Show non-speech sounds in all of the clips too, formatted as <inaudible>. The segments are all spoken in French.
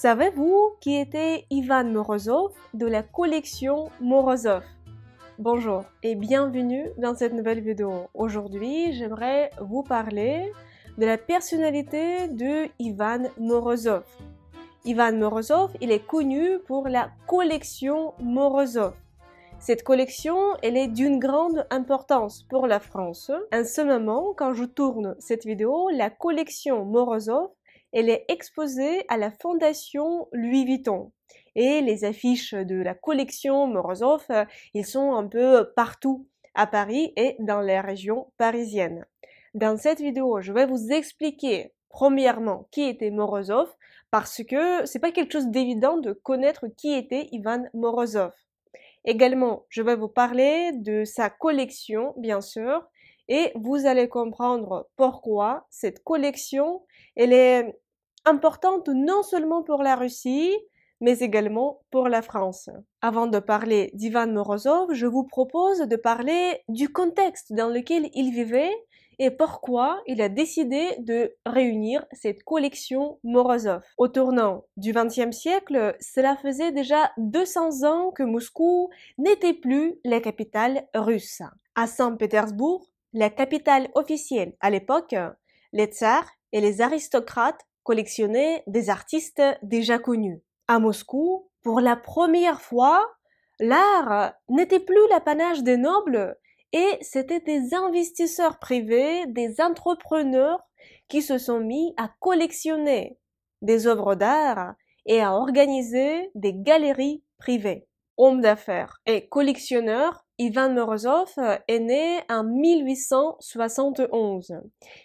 Savez-vous qui était Ivan Morozov de la collection Morozov Bonjour et bienvenue dans cette nouvelle vidéo. Aujourd'hui, j'aimerais vous parler de la personnalité de Ivan Morozov. Ivan Morozov, il est connu pour la collection Morozov. Cette collection, elle est d'une grande importance pour la France. En ce moment, quand je tourne cette vidéo, la collection Morozov elle est exposée à la fondation Louis Vuitton. Et les affiches de la collection Morozov, euh, ils sont un peu euh, partout à Paris et dans les régions parisiennes. Dans cette vidéo, je vais vous expliquer premièrement qui était Morozov parce que c'est pas quelque chose d'évident de connaître qui était Ivan Morozov. Également, je vais vous parler de sa collection, bien sûr, et vous allez comprendre pourquoi cette collection elle est importante non seulement pour la Russie, mais également pour la France. Avant de parler d'Ivan Morozov, je vous propose de parler du contexte dans lequel il vivait et pourquoi il a décidé de réunir cette collection Morozov. Au tournant du XXe siècle, cela faisait déjà 200 ans que Moscou n'était plus la capitale russe. À Saint-Pétersbourg, la capitale officielle à l'époque, les tsars et les aristocrates collectionnaient des artistes déjà connus. À Moscou, pour la première fois, l'art n'était plus l'apanage des nobles et c'était des investisseurs privés, des entrepreneurs qui se sont mis à collectionner des œuvres d'art et à organiser des galeries privées. Hommes d'affaires et collectionneurs Ivan Morozov euh, est né en 1871.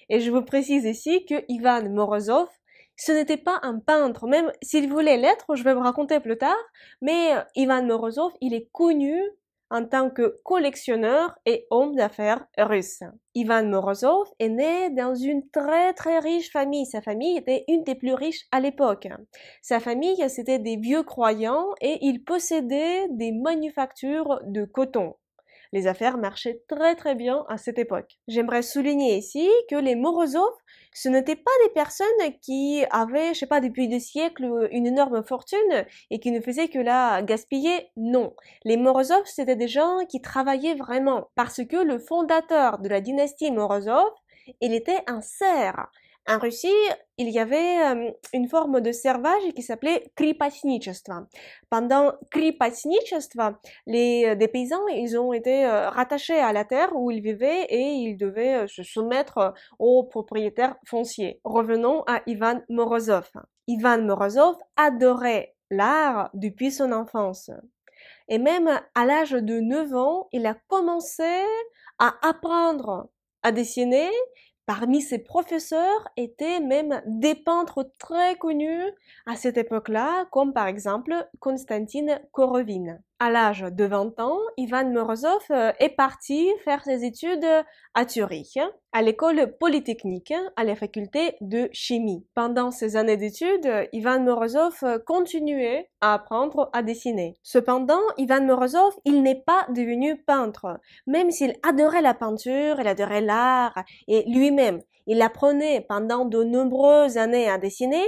Et je vous précise ici que Ivan Morozov, ce n'était pas un peintre, même s'il voulait l'être, je vais vous raconter plus tard, mais euh, Ivan Morozov, il est connu en tant que collectionneur et homme d'affaires russe. Ivan Morozov est né dans une très très riche famille. Sa famille était une des plus riches à l'époque. Sa famille, c'était des vieux croyants et il possédait des manufactures de coton. Les affaires marchaient très très bien à cette époque. J'aimerais souligner ici que les Morozov, ce n'étaient pas des personnes qui avaient, je sais pas, depuis des siècles, une énorme fortune et qui ne faisaient que la gaspiller. Non. Les Morozov, c'étaient des gens qui travaillaient vraiment parce que le fondateur de la dynastie Morozov, il était un cerf. En Russie, il y avait euh, une forme de servage qui s'appelait kripasnichetstvo. Pendant kripasnichetstvo, les euh, paysans, ils ont été euh, rattachés à la terre où ils vivaient et ils devaient se soumettre aux propriétaires fonciers. Revenons à Ivan Morozov. Ivan Morozov adorait l'art depuis son enfance. Et même à l'âge de 9 ans, il a commencé à apprendre à dessiner, Parmi ses professeurs étaient même des peintres très connus à cette époque-là, comme par exemple Constantine Korovine à l'âge de 20 ans, Ivan Morozov euh, est parti faire ses études à Zurich, à l'école polytechnique, à la faculté de chimie. Pendant ses années d'études, Ivan Morozov continuait à apprendre à dessiner. Cependant, Ivan Morozov, il n'est pas devenu peintre, même s'il adorait la peinture, il adorait l'art, et lui-même, il apprenait pendant de nombreuses années à dessiner.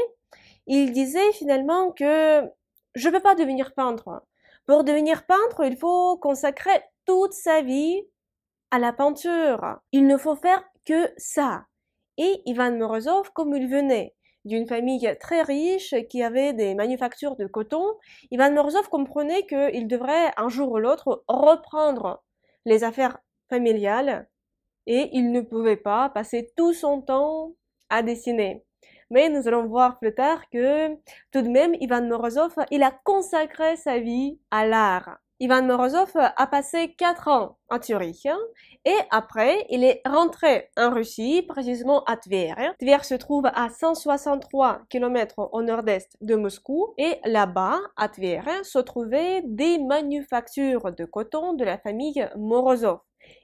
Il disait finalement que je ne veux pas devenir peintre pour devenir peintre, il faut consacrer toute sa vie à la peinture. Il ne faut faire que ça. Et Ivan Morozov, comme il venait d'une famille très riche qui avait des manufactures de coton, Ivan Morozov comprenait qu'il devrait un jour ou l'autre reprendre les affaires familiales et il ne pouvait pas passer tout son temps à dessiner. Mais nous allons voir plus tard que tout de même, Ivan Morozov, il a consacré sa vie à l'art. Ivan Morozov a passé quatre ans à Zurich hein, et après il est rentré en Russie, précisément à Tver. Tver se trouve à 163 km au nord-est de Moscou et là-bas, à Tver, se trouvaient des manufactures de coton de la famille Morozov.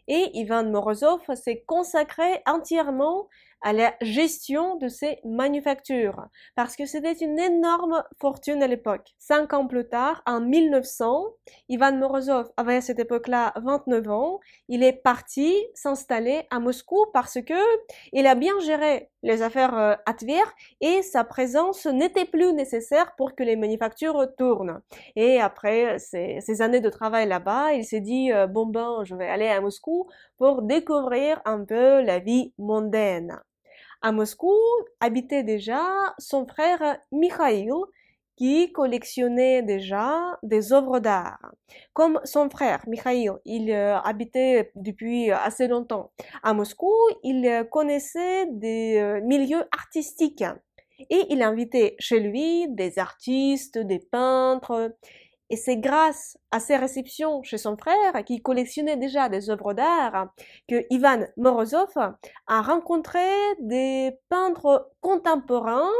Et Ivan Morozov s'est consacré entièrement à la gestion de ces manufactures, parce que c'était une énorme fortune à l'époque. Cinq ans plus tard, en 1900, Ivan Morozov avait à cette époque-là 29 ans, il est parti s'installer à Moscou parce que il a bien géré les affaires euh, à Tver et sa présence n'était plus nécessaire pour que les manufactures tournent. Et après euh, ces, ces années de travail là-bas, il s'est dit euh, bon ben je vais aller à Moscou pour découvrir un peu la vie mondaine. À Moscou habitait déjà son frère Mikhail, qui collectionnait déjà des œuvres d'art. Comme son frère Mikhail, il euh, habitait depuis assez longtemps à Moscou, il connaissait des euh, milieux artistiques et il invitait chez lui des artistes, des peintres. Et c'est grâce à ses réceptions chez son frère, qui collectionnait déjà des œuvres d'art, que Ivan Morozov a rencontré des peintres contemporains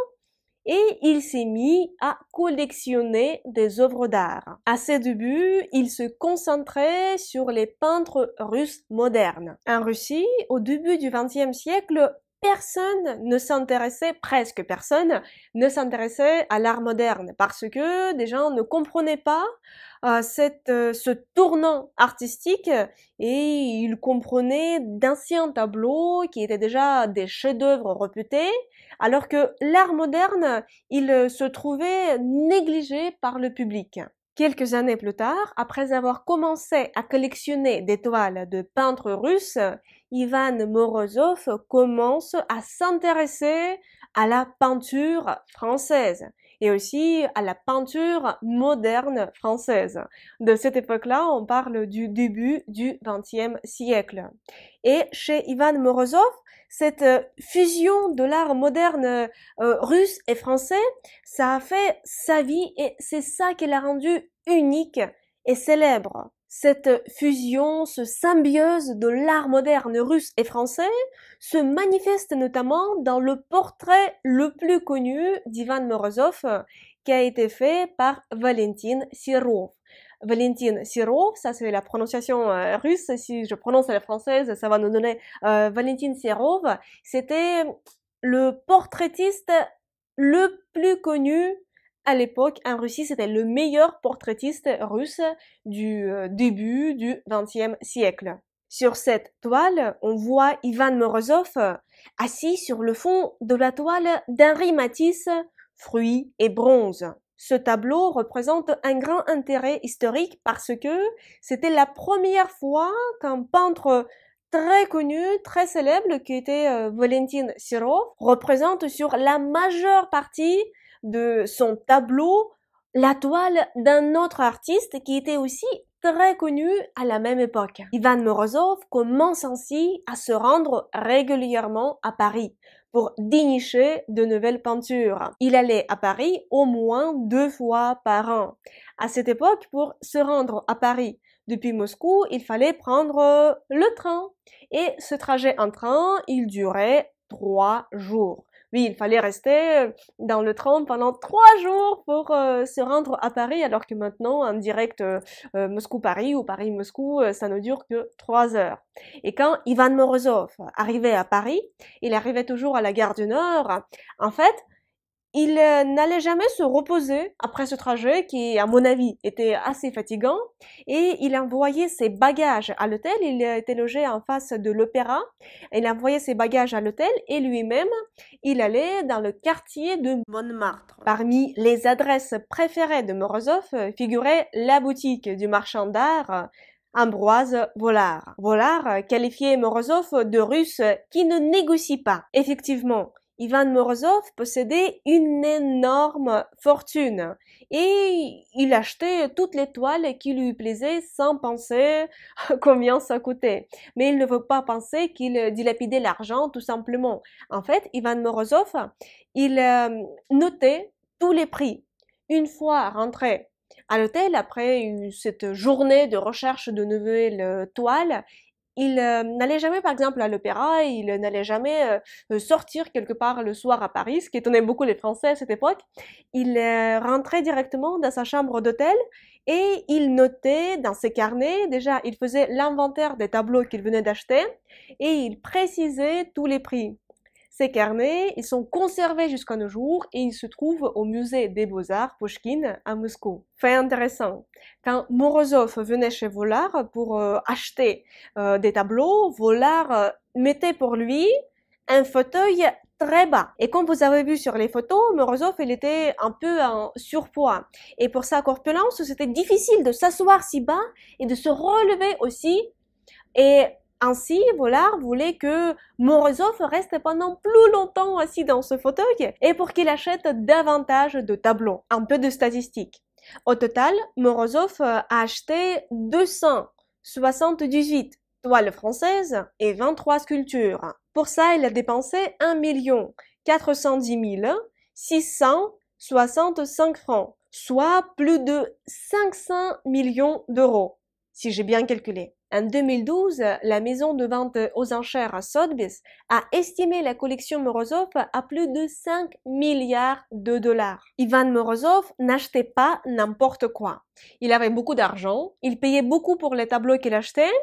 et il s'est mis à collectionner des œuvres d'art. À ses débuts, il se concentrait sur les peintres russes modernes. En Russie, au début du XXe siècle, personne ne s'intéressait, presque personne, ne s'intéressait à l'art moderne parce que des gens ne comprenaient pas euh, euh, ce tournant artistique et ils comprenaient d'anciens tableaux qui étaient déjà des chefs-d'œuvre réputés, alors que l'art moderne, il euh, se trouvait négligé par le public. Quelques années plus tard, après avoir commencé à collectionner des toiles de peintres russes, Ivan Morozov commence à s'intéresser à la peinture française et aussi à la peinture moderne française. De cette époque-là, on parle du début du XXe siècle. Et chez Ivan Morozov, cette fusion de l'art moderne euh, russe et français, ça a fait sa vie et c'est ça qui l'a rendu unique et célèbre cette fusion, ce symbiose de l'art moderne russe et français se manifeste notamment dans le portrait le plus connu d'Ivan Morozov qui a été fait par Valentin Sirov. Valentin Sirov, ça c'est la prononciation euh, russe, si je prononce la française, ça va nous donner euh, Valentin Valentine Sirov, c'était le portraitiste le plus connu à l'époque, en Russie, c'était le meilleur portraitiste russe du euh, début du XXe siècle. Sur cette toile, on voit Ivan Morozov assis sur le fond de la toile d'Henri Matisse, fruits et bronze. Ce tableau représente un grand intérêt historique parce que c'était la première fois qu'un peintre très connu, très célèbre, qui était euh, Valentin Sirov, représente sur la majeure partie de son tableau la toile d'un autre artiste qui était aussi très connu à la même époque. Ivan Morozov commence ainsi à se rendre régulièrement à Paris pour dénicher de nouvelles peintures. Il allait à Paris au moins deux fois par an. À cette époque, pour se rendre à Paris depuis Moscou, il fallait prendre le train. Et ce trajet en train, il durait trois jours oui, il fallait rester euh, dans le train pendant trois jours pour euh, se rendre à Paris, alors que maintenant, en direct euh, Moscou-Paris ou Paris-Moscou, ça ne dure que trois heures. Et quand Ivan Morozov arrivait à Paris, il arrivait toujours à la gare du Nord. En fait, il euh, n'allait jamais se reposer après ce trajet qui, à mon avis, était assez fatigant et il envoyait ses bagages à l'hôtel. Il euh, était logé en face de l'opéra. Il envoyait ses bagages à l'hôtel et lui-même, il allait dans le quartier de Montmartre. Parmi les adresses préférées de Morozov euh, figurait la boutique du marchand d'art Ambroise Vollard. Vollard qualifiait Morozov de russe qui ne négocie pas. Effectivement, Ivan Morozov possédait une énorme fortune et il achetait toutes les toiles qui lui plaisaient sans penser combien ça coûtait. Mais il ne veut pas penser qu'il dilapidait l'argent tout simplement. En fait, Ivan Morozov, il euh, notait tous les prix. Une fois rentré à l'hôtel, après cette journée de recherche de nouvelles euh, toiles, il euh, n'allait jamais, par exemple, à l'opéra, il n'allait jamais euh, sortir quelque part le soir à Paris, ce qui étonnait beaucoup les Français à cette époque. Il euh, rentrait directement dans sa chambre d'hôtel et il notait dans ses carnets, déjà, il faisait l'inventaire des tableaux qu'il venait d'acheter et il précisait tous les prix. Ces carnets, ils sont conservés jusqu'à nos jours et ils se trouvent au musée des beaux-arts Pushkin à Moscou. Fait intéressant, quand Morozov venait chez Volard pour euh, acheter euh, des tableaux, Volard euh, mettait pour lui un fauteuil très bas. Et comme vous avez vu sur les photos, Morozov, il était un peu en surpoids. Et pour sa corpulence, c'était difficile de s'asseoir si bas et de se relever aussi. Et ainsi, Volard voulait que Morozov reste pendant plus longtemps assis dans ce fauteuil et pour qu'il achète davantage de tableaux, un peu de statistiques. Au total, Morozov a acheté 278 toiles françaises et 23 sculptures. Pour ça, il a dépensé 1 410 665 francs, soit plus de 500 millions d'euros, si j'ai bien calculé. En 2012, la maison de vente aux enchères Sotheby's a estimé la collection Morozov à plus de 5 milliards de dollars. Ivan Morozov n'achetait pas n'importe quoi. Il avait beaucoup d'argent, il payait beaucoup pour les tableaux qu'il achetait,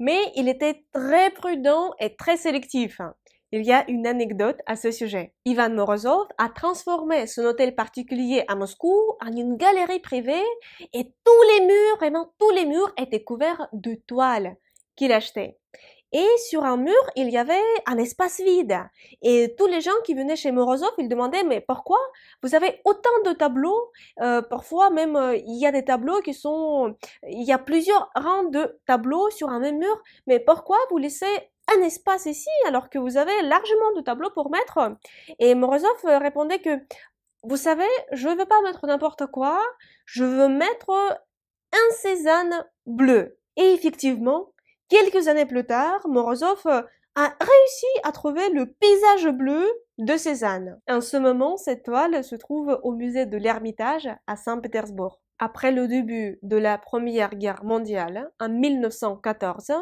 mais il était très prudent et très sélectif. Il y a une anecdote à ce sujet. Ivan Morozov a transformé son hôtel particulier à Moscou en une galerie privée et tous les murs, vraiment tous les murs étaient couverts de toiles qu'il achetait. Et sur un mur, il y avait un espace vide. Et tous les gens qui venaient chez Morozov, ils demandaient, mais pourquoi vous avez autant de tableaux euh, Parfois, même, euh, il y a des tableaux qui sont... Il y a plusieurs rangs de tableaux sur un même mur, mais pourquoi vous laissez un espace ici alors que vous avez largement de tableaux pour mettre. Et Morozov euh, répondait que, vous savez, je veux pas mettre n'importe quoi, je veux mettre un Cézanne bleu. Et effectivement, quelques années plus tard, Morozov euh, a réussi à trouver le paysage bleu de Cézanne. En ce moment, cette toile se trouve au musée de l'Ermitage à Saint-Pétersbourg. Après le début de la Première Guerre mondiale, en 1914,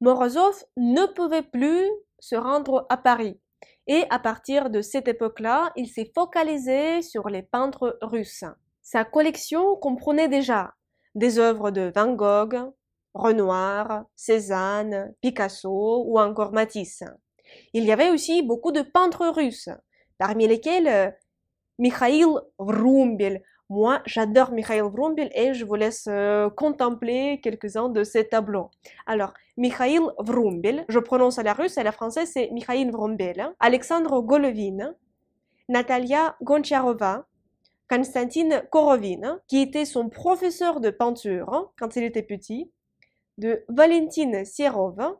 Morozov ne pouvait plus se rendre à Paris. Et à partir de cette époque-là, il s'est focalisé sur les peintres russes. Sa collection comprenait déjà des œuvres de Van Gogh, Renoir, Cézanne, Picasso ou encore Matisse. Il y avait aussi beaucoup de peintres russes, parmi lesquels euh, Mikhail Vrumbel. Moi, j'adore Mikhail Vrumbel et je vous laisse euh, contempler quelques-uns de ses tableaux. Alors, Mikhail Vrumbel, je prononce à la russe, à la française c'est Mikhail Vrumbel, Alexandre Golovin, Natalia Goncharova, Konstantin Korovin, qui était son professeur de peinture hein, quand il était petit, de Valentine Sierov,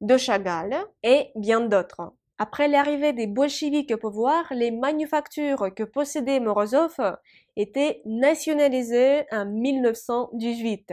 de Chagall et bien d'autres. Après l'arrivée des bolcheviks au pouvoir, les manufactures que possédait Morozov était nationalisé en 1918.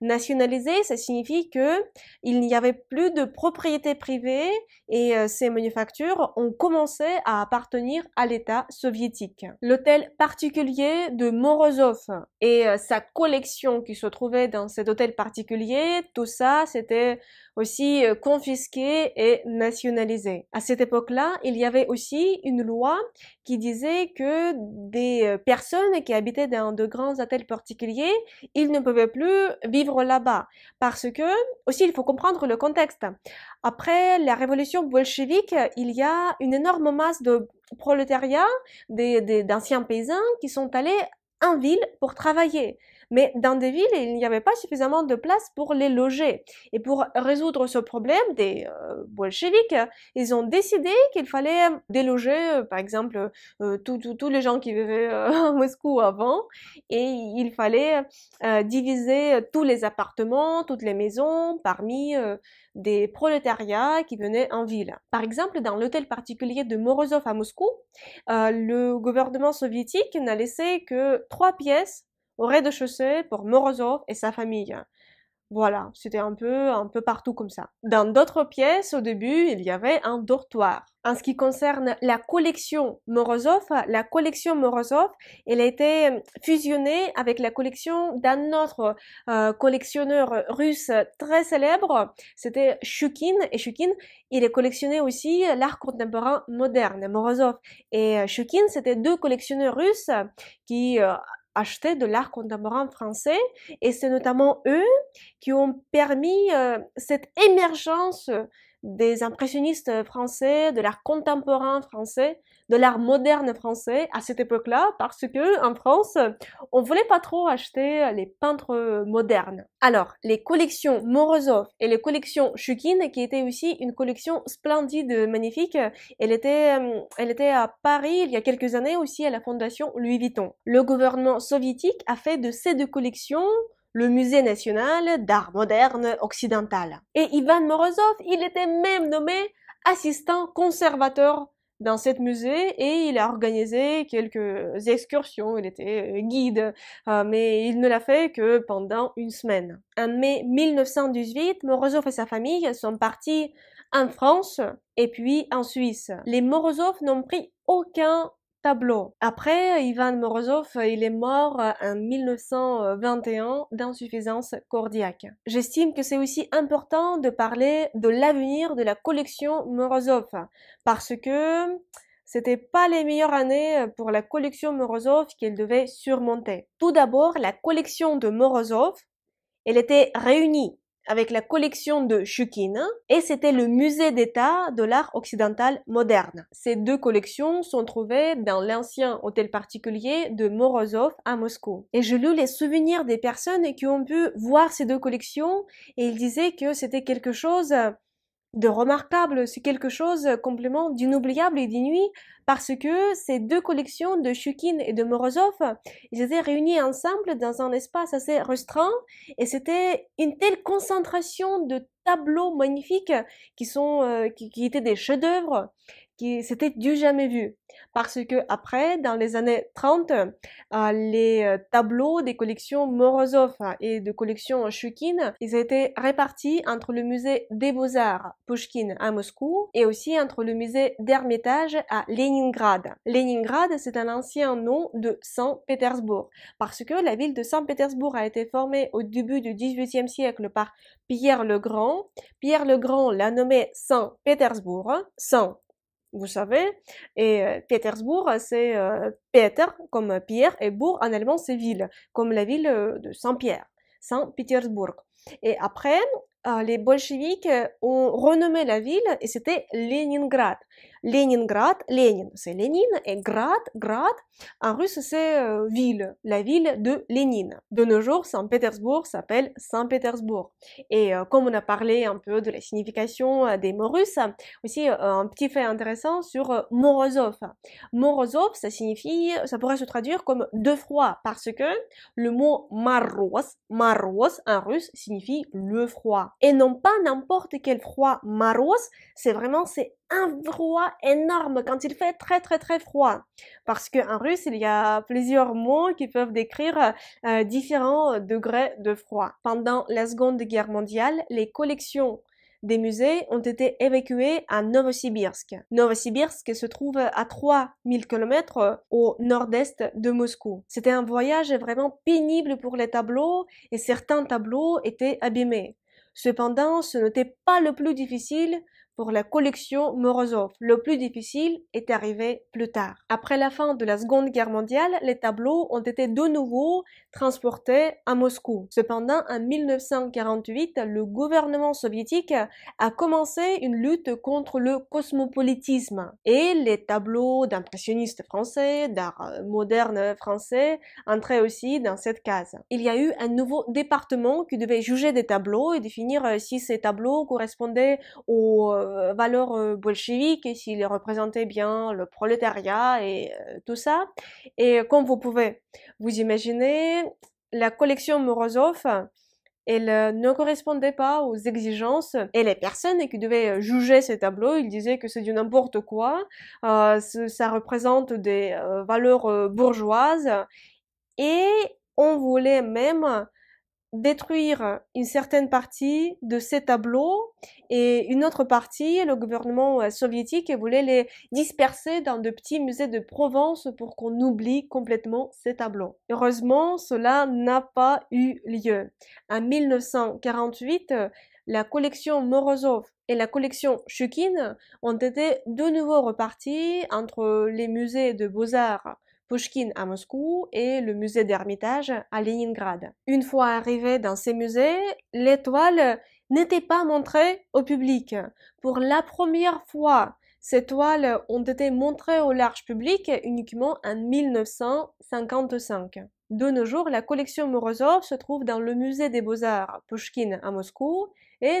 Nationalisé, ça signifie que il n'y avait plus de propriété privée et euh, ces manufactures ont commencé à appartenir à l'État soviétique. L'hôtel particulier de Morozov et euh, sa collection qui se trouvait dans cet hôtel particulier, tout ça, c'était aussi euh, confisqué et nationalisé. À cette époque-là, il y avait aussi une loi qui disait que des personnes qui habitaient dans de grands hôtels particuliers, ils ne pouvaient plus vivre là-bas parce que aussi il faut comprendre le contexte. Après la révolution bolchevique, il y a une énorme masse de prolétariats, d'anciens paysans qui sont allés en ville pour travailler. Mais dans des villes, il n'y avait pas suffisamment de place pour les loger. Et pour résoudre ce problème des euh, bolcheviks, bolcheviques, ils ont décidé qu'il fallait euh, déloger, euh, par exemple, tous les gens qui vivaient <laughs> à Moscou avant, et il fallait diviser tous les appartements, toutes les maisons parmi des prolétariats qui venaient en ville. Par exemple, dans l'hôtel particulier de Morozov à Moscou, le gouvernement soviétique n'a laissé que trois pièces au rez-de-chaussée pour Morozov et sa famille. Hein. Voilà, c'était un peu, un peu partout comme ça. Dans d'autres pièces, au début, il y avait un dortoir. En ce qui concerne la collection Morozov, la collection Morozov, elle a été fusionnée avec la collection d'un autre euh, collectionneur russe très célèbre, c'était Shukin. Et Shukin, il a collectionné aussi l'art contemporain moderne, Morozov. Et Shukin, c'était deux collectionneurs russes qui, euh, acheter de l'art contemporain français et c'est notamment eux qui ont permis euh, cette émergence des impressionnistes français, de l'art contemporain français de l'art moderne français à cette époque-là parce que en France, on voulait pas trop acheter les peintres modernes. Alors, les collections Morozov et les collections Chukin qui étaient aussi une collection splendide, magnifique, elle était, euh, elle était à Paris il y a quelques années aussi à la fondation Louis Vuitton. Le gouvernement soviétique a fait de ces deux collections le musée national d'art moderne occidental. Et Ivan Morozov, il était même nommé assistant conservateur dans cette musée et il a organisé quelques excursions, il était euh, guide, euh, mais il ne l'a fait que pendant une semaine. En mai 1918, Morozov et sa famille sont partis en France et puis en Suisse. Les Morozov n'ont pris aucun tableau. Après, Ivan Morozov, euh, il est mort euh, en 1921 d'insuffisance cardiaque. J'estime que c'est aussi important de parler de l'avenir de la collection Morozov parce que c'était pas les meilleures années pour la collection Morozov qu'elle devait surmonter. Tout d'abord, la collection de Morozov, elle était réunie avec la collection de Shukin et c'était le musée d'État de l'art occidental moderne. Ces deux collections sont trouvées dans l'ancien hôtel particulier de Morozov à Moscou. Et je lus les souvenirs des personnes qui ont pu voir ces deux collections et ils disaient que c'était quelque chose de remarquable, c'est quelque chose euh, complément d'inoubliable et d'inuit parce que ces deux collections de Chukin et de Morozov, ils étaient réunis ensemble dans un espace assez restreint et c'était une telle concentration de tableaux magnifiques qui sont euh, qui, qui étaient des chefs-d'œuvre qui c'était du jamais vu parce que après dans les années 30 euh, les euh, tableaux des collections Morozov et de collections Chukine ils étaient répartis entre le musée des Beaux-Arts Pushkin à Moscou et aussi entre le musée d'Hermitage à Leningrad. Leningrad c'est un ancien nom de Saint-Pétersbourg parce que la ville de Saint-Pétersbourg a été formée au début du 18e siècle par Pierre le Grand. Pierre le Grand l'a nommé Saint-Pétersbourg, Saint vous savez. Et euh, Pétersbourg, euh, c'est euh, Peter comme Pierre et Bourg en allemand c'est ville, comme la ville de Saint-Pierre, Saint-Pétersbourg. Et après, les bolcheviques ont renommé la ville et c'était Leningrad. Leningrad, Lénine, c'est Lénine, et Grad, Grad, en russe, c'est ville, la ville de Lénine. De nos jours, Saint-Pétersbourg s'appelle Saint-Pétersbourg. Et euh, comme on a parlé un peu de la signification euh, des mots russes, aussi euh, un petit fait intéressant sur Morozov. Morozov, ça signifie, ça pourrait se traduire comme de froid, parce que le mot maros, maros en russe, signifie le froid. Et non pas n'importe quel froid maros, c'est vraiment c'est un froid énorme quand il fait très très très froid. Parce qu'en russe, il y a plusieurs mots qui peuvent décrire euh, différents degrés de froid. Pendant la Seconde Guerre mondiale, les collections des musées ont été évacuées à Novosibirsk. Novosibirsk se trouve à 3000 km euh, au nord-est de Moscou. C'était un voyage vraiment pénible pour les tableaux et certains tableaux étaient abîmés. Cependant, ce n'était pas le plus difficile pour la collection Morozov. Le plus difficile est arrivé plus tard. Après la fin de la Seconde Guerre mondiale, les tableaux ont été de nouveau transportés à Moscou. Cependant, en 1948, le gouvernement soviétique a commencé une lutte contre le cosmopolitisme et les tableaux d'impressionnistes français, d'art euh, moderne français entraient aussi dans cette case. Il y a eu un nouveau département qui devait juger des tableaux et définir euh, si ces tableaux correspondaient aux euh, euh, valeurs euh, bolcheviques et s'il représentait bien le prolétariat et euh, tout ça. Et comme vous pouvez vous imaginer, la collection Morozov, elle ne correspondait pas aux exigences et les personnes qui devaient juger ces tableaux, ils disaient que c'est du n'importe quoi, ça représente des valeurs bourgeoises et on voulait même détruire une certaine partie de ces tableaux et une autre partie, le gouvernement euh, soviétique voulait les disperser dans de petits musées de Provence pour qu'on oublie complètement ces tableaux. Heureusement, cela n'a pas eu lieu. En 1948, euh, la collection Morozov et la collection Chukine ont été de nouveau reparties entre les musées de beaux-arts Pushkin à Moscou et le musée d'Ermitage à Leningrad. Une fois arrivés dans ces musées, l'étoile n'était pas montrée au public. Pour la première fois, ces toiles ont été montrées au large public uniquement en 1955. De nos jours, la collection Morozov se trouve dans le musée des beaux-arts Pushkin à Moscou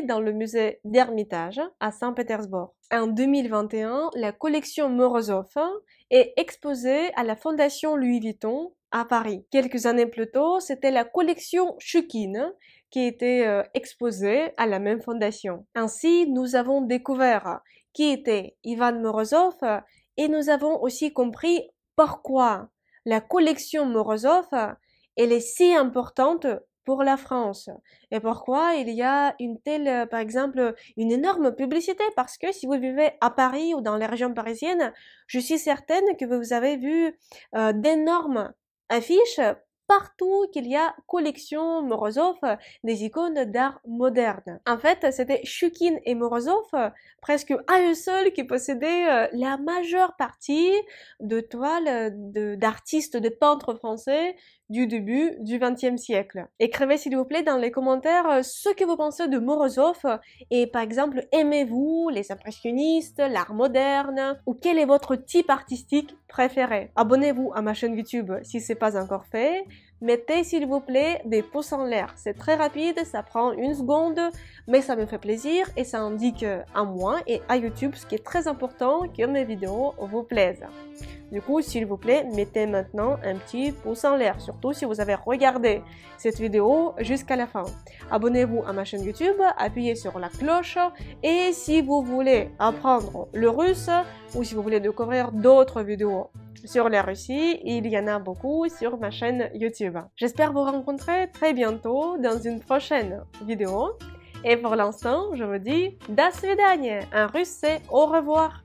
dans le musée d'Ermitage à Saint-Pétersbourg. En 2021, la collection Morozov est exposée à la Fondation Louis Vuitton à Paris. Quelques années plus tôt, c'était la collection Chukine qui était euh, exposée à la même fondation. Ainsi, nous avons découvert qui était Ivan Morozov et nous avons aussi compris pourquoi la collection Morozov elle est si importante pour la France. Et pourquoi il y a une telle, euh, par exemple, une énorme publicité Parce que si vous vivez à Paris ou dans les régions parisiennes, je suis certaine que vous avez vu euh, d'énormes affiches partout qu'il y a collection Morozov des icônes d'art moderne. En fait, c'était Chukin et Morozov, presque à eux seuls, qui possédaient euh, la majeure partie de toiles d'artistes, de peintres français du début du XXe siècle. Écrivez s'il vous plaît dans les commentaires euh, ce que vous pensez de Morozov et par exemple aimez-vous les impressionnistes, l'art moderne ou quel est votre type artistique préféré. Abonnez-vous à ma chaîne YouTube si ce n'est pas encore fait, mettez s'il vous plaît des pouces en l'air. C'est très rapide, ça prend une seconde, mais ça me fait plaisir et ça indique à euh, moi et à YouTube ce qui est très important que mes vidéos vous plaisent. Du coup, s'il vous plaît, mettez maintenant un petit pouce en l'air, surtout si vous avez regardé cette vidéo jusqu'à la fin. Abonnez-vous à ma chaîne YouTube, appuyez sur la cloche et si vous voulez apprendre le russe ou si vous voulez découvrir d'autres vidéos sur la Russie, il y en a beaucoup sur ma chaîne YouTube. J'espère vous rencontrer très bientôt dans une prochaine vidéo. Et pour l'instant, je vous dis, das un En russe, c'est au revoir.